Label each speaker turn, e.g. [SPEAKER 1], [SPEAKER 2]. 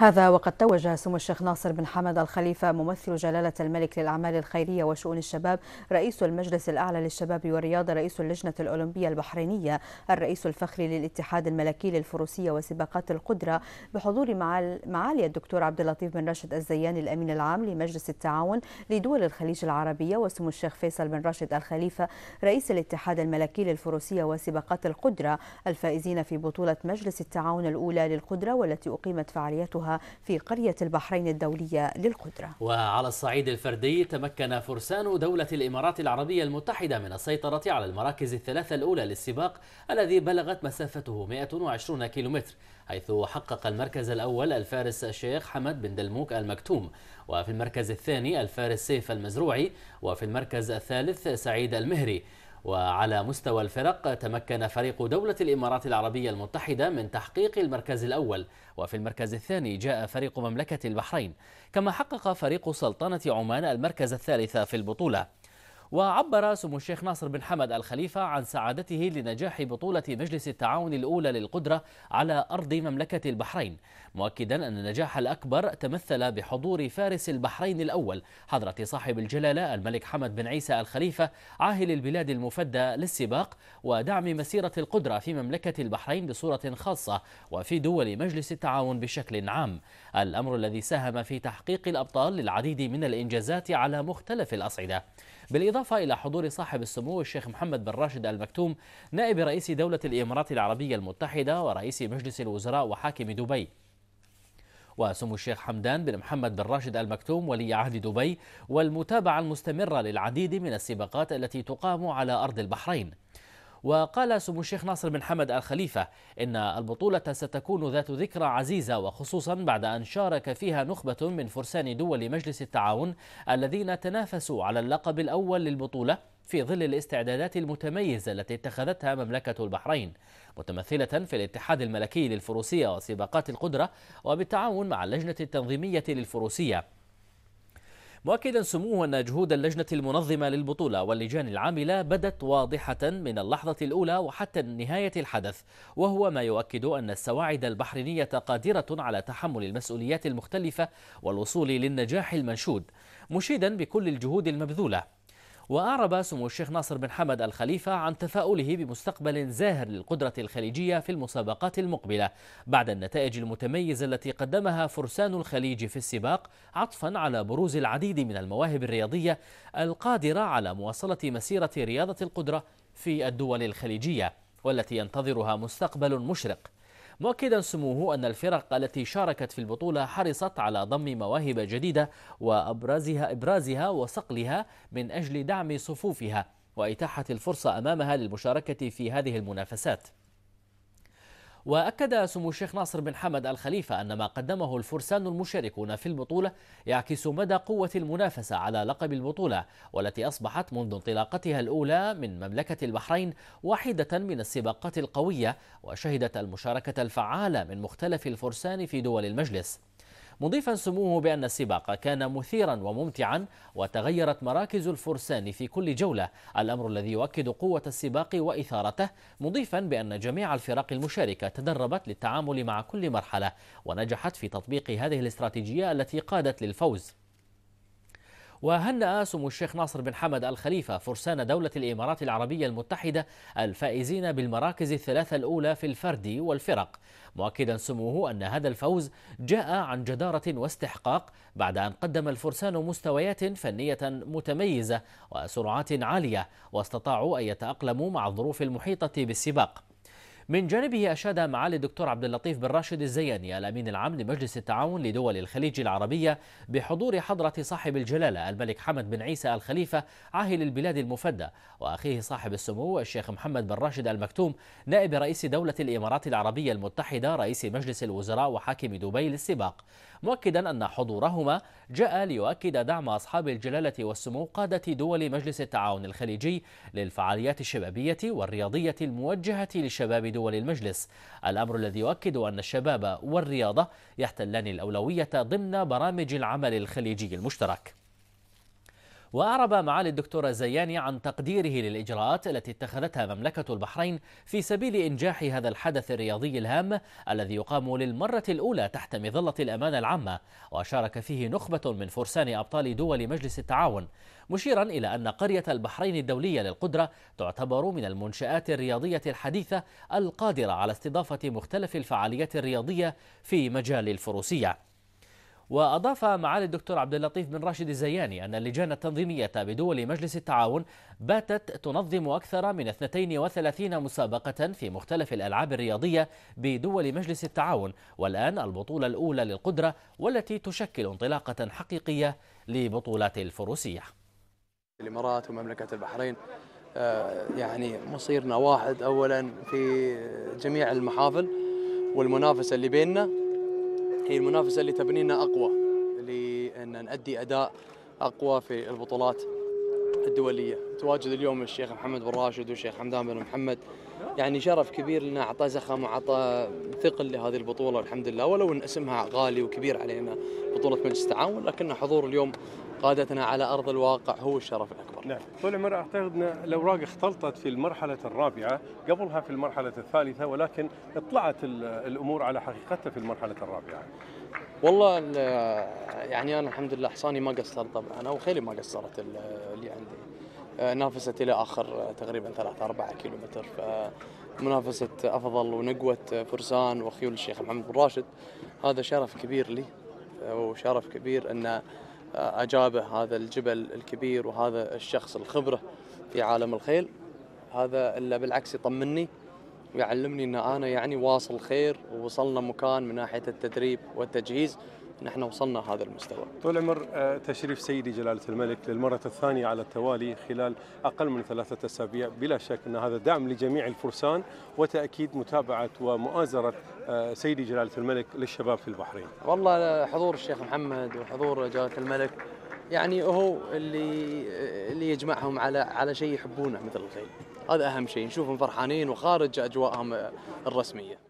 [SPEAKER 1] هذا وقد توج سمو الشيخ ناصر بن حمد الخليفة ممثل جلالة الملك للأعمال الخيرية وشؤون الشباب رئيس المجلس الأعلى للشباب والرياضة رئيس اللجنة الأولمبية البحرينية الرئيس الفخري للاتحاد الملكي للفروسية وسباقات القدرة بحضور معالي الدكتور عبد اللطيف بن راشد الزياني الأمين العام لمجلس التعاون لدول الخليج العربية وسمو الشيخ فيصل بن راشد الخليفة رئيس الاتحاد الملكي للفروسية وسباقات القدرة الفائزين في بطولة مجلس التعاون الأولى للقدرة والتي أقيمت فعاليتها في قرية البحرين الدولية للقدرة وعلى الصعيد الفردي تمكن فرسان دولة الإمارات العربية المتحدة من السيطرة على المراكز الثلاثة الأولى للسباق الذي بلغت مسافته 120 كيلومتر حيث حقق المركز الأول الفارس الشيخ حمد بن دلموك المكتوم وفي المركز الثاني الفارس سيف المزروعي وفي المركز الثالث سعيد المهري وعلى مستوى الفرق تمكن فريق دولة الإمارات العربية المتحدة من تحقيق المركز الأول وفي المركز الثاني جاء فريق مملكة البحرين كما حقق فريق سلطنة عمان المركز الثالث في البطولة وعبر سمو الشيخ ناصر بن حمد الخليفة عن سعادته لنجاح بطولة مجلس التعاون الأولى للقدرة على أرض مملكة البحرين مؤكدا أن النجاح الأكبر تمثل بحضور فارس البحرين الأول حضرة صاحب الجلالة الملك حمد بن عيسى الخليفة عاهل البلاد المفدى للسباق ودعم مسيرة القدرة في مملكة البحرين بصورة خاصة وفي دول مجلس التعاون بشكل عام الأمر الذي ساهم في تحقيق الأبطال للعديد من الإنجازات على مختلف الأصعدة بالإضافة إلى حضور صاحب السمو الشيخ محمد بن راشد المكتوم نائب رئيس دولة الإمارات العربية المتحدة ورئيس مجلس الوزراء وحاكم دبي وسمو الشيخ حمدان بن محمد بن راشد المكتوم ولي عهد دبي والمتابعة المستمرة للعديد من السباقات التي تقام على أرض البحرين وقال سمو الشيخ ناصر بن حمد آل خليفة إن البطولة ستكون ذات ذكرى عزيزة وخصوصا بعد أن شارك فيها نخبة من فرسان دول مجلس التعاون الذين تنافسوا على اللقب الأول للبطولة في ظل الاستعدادات المتميزة التي اتخذتها مملكة البحرين متمثلة في الاتحاد الملكي للفروسية وسباقات القدرة وبالتعاون مع اللجنة التنظيمية للفروسية مؤكدا سموه أن جهود اللجنة المنظمة للبطولة واللجان العاملة بدت واضحة من اللحظة الأولى وحتى نهاية الحدث وهو ما يؤكد أن السواعد البحرينية قادرة على تحمل المسؤوليات المختلفة والوصول للنجاح المنشود مشيدا بكل الجهود المبذولة وأعرب سمو الشيخ ناصر بن حمد الخليفة عن تفاؤله بمستقبل زاهر للقدرة الخليجية في المسابقات المقبلة بعد النتائج المتميزة التي قدمها فرسان الخليج في السباق عطفا على بروز العديد من المواهب الرياضية القادرة على مواصلة مسيرة رياضة القدرة في الدول الخليجية والتي ينتظرها مستقبل مشرق مؤكدا سموه أن الفرق التي شاركت في البطولة حرصت على ضم مواهب جديدة وأبرازها إبرازها وصقلها من أجل دعم صفوفها وإتاحة الفرصة أمامها للمشاركة في هذه المنافسات وأكد سمو الشيخ ناصر بن حمد الخليفة أن ما قدمه الفرسان المشاركون في البطولة يعكس مدى قوة المنافسة على لقب البطولة والتي أصبحت منذ انطلاقتها الأولى من مملكة البحرين واحدة من السباقات القوية وشهدت المشاركة الفعالة من مختلف الفرسان في دول المجلس مضيفا سموه بأن السباق كان مثيرا وممتعا وتغيرت مراكز الفرسان في كل جولة الأمر الذي يؤكد قوة السباق وإثارته مضيفا بأن جميع الفرق المشاركة تدربت للتعامل مع كل مرحلة ونجحت في تطبيق هذه الاستراتيجية التي قادت للفوز وهنأ سمو الشيخ ناصر بن حمد الخليفة فرسان دولة الإمارات العربية المتحدة الفائزين بالمراكز الثلاثة الأولى في الفرد والفرق مؤكدا سموه أن هذا الفوز جاء عن جدارة واستحقاق بعد أن قدم الفرسان مستويات فنية متميزة وسرعات عالية واستطاعوا أن يتأقلموا مع الظروف المحيطة بالسباق من جانبه أشاد معالي الدكتور عبد اللطيف بن راشد الزياني الأمين العام لمجلس التعاون لدول الخليج العربية بحضور حضرة صاحب الجلالة الملك حمد بن عيسى الخليفة عاهل البلاد المفدى وأخيه صاحب السمو الشيخ محمد بن راشد المكتوم نائب رئيس دولة الإمارات العربية المتحدة رئيس مجلس الوزراء وحاكم دبي للسباق مؤكدا أن حضورهما جاء ليؤكد دعم أصحاب الجلالة والسمو قادة دول مجلس التعاون الخليجي للفعاليات الشبابية والرياضية الموجهة لشباب دول المجلس الأمر الذي يؤكد أن الشباب والرياضة يحتلان الأولوية ضمن برامج العمل الخليجي المشترك وأعرب معالي الدكتور الزياني عن تقديره للإجراءات التي اتخذتها مملكة البحرين في سبيل إنجاح هذا الحدث الرياضي الهام الذي يقام للمرة الأولى تحت مظلة الأمانة العامة وشارك فيه نخبة من فرسان أبطال دول مجلس التعاون مشيرا إلى أن قرية البحرين الدولية للقدرة تعتبر من المنشآت الرياضية الحديثة القادرة على استضافة مختلف الفعاليات الرياضية في مجال الفروسية وأضاف معالي الدكتور عبد اللطيف بن راشد الزياني أن اللجان التنظيمية بدول مجلس التعاون باتت تنظم أكثر من 32 مسابقة في مختلف الألعاب الرياضية بدول مجلس التعاون والآن البطولة الأولى للقدرة والتي تشكل انطلاقة حقيقية لبطولات الفروسية
[SPEAKER 2] الإمارات ومملكة البحرين آه، يعني مصيرنا واحد أولا في جميع المحافل والمنافسة اللي بيننا هي المنافسه اللي تبنينا اقوى لان نؤدي اداء اقوى في البطولات الدوليه تواجد اليوم الشيخ محمد بن راشد والشيخ حمدان بن محمد يعني شرف كبير لنا اعطى زخم واعطى ثقل لهذه البطوله الحمد لله ولو ان اسمها غالي وكبير علينا بطوله مجلس التعاون لكن حضور اليوم قادتنا على ارض الواقع هو الشرف الاكبر نعم طول عمر اعتقد ان الاوراق اختلطت في المرحله الرابعه قبلها في المرحله الثالثه ولكن اطلعت الامور على حقيقتها في المرحله الرابعه والله يعني انا الحمد لله حصاني ما قصر طبعا انا وخيلي ما قصرت اللي عندي آه، نافست الى اخر آه، تقريبا 3 4 كيلو متر فمنافسه افضل ونقوه آه، فرسان وخيول الشيخ محمد بن راشد هذا شرف كبير لي وشرف كبير ان اجابه هذا الجبل الكبير وهذا الشخص الخبره في عالم الخيل هذا الا بالعكس يطمني ويعلمني ان انا يعني واصل خير ووصلنا مكان من ناحيه التدريب والتجهيز نحن وصلنا هذا المستوى طول عمر آه، تشريف سيدي جلالة الملك للمرة الثانية على التوالي خلال أقل من ثلاثة أسابيع بلا شك أن هذا دعم لجميع الفرسان وتأكيد متابعة ومؤازرة آه، سيدي جلالة الملك للشباب في البحرين والله حضور الشيخ محمد وحضور جلالة الملك يعني هو اللي اللي يجمعهم على على شيء يحبونه مثل الخيل هذا اهم شيء نشوفهم فرحانين وخارج اجواءهم
[SPEAKER 1] الرسميه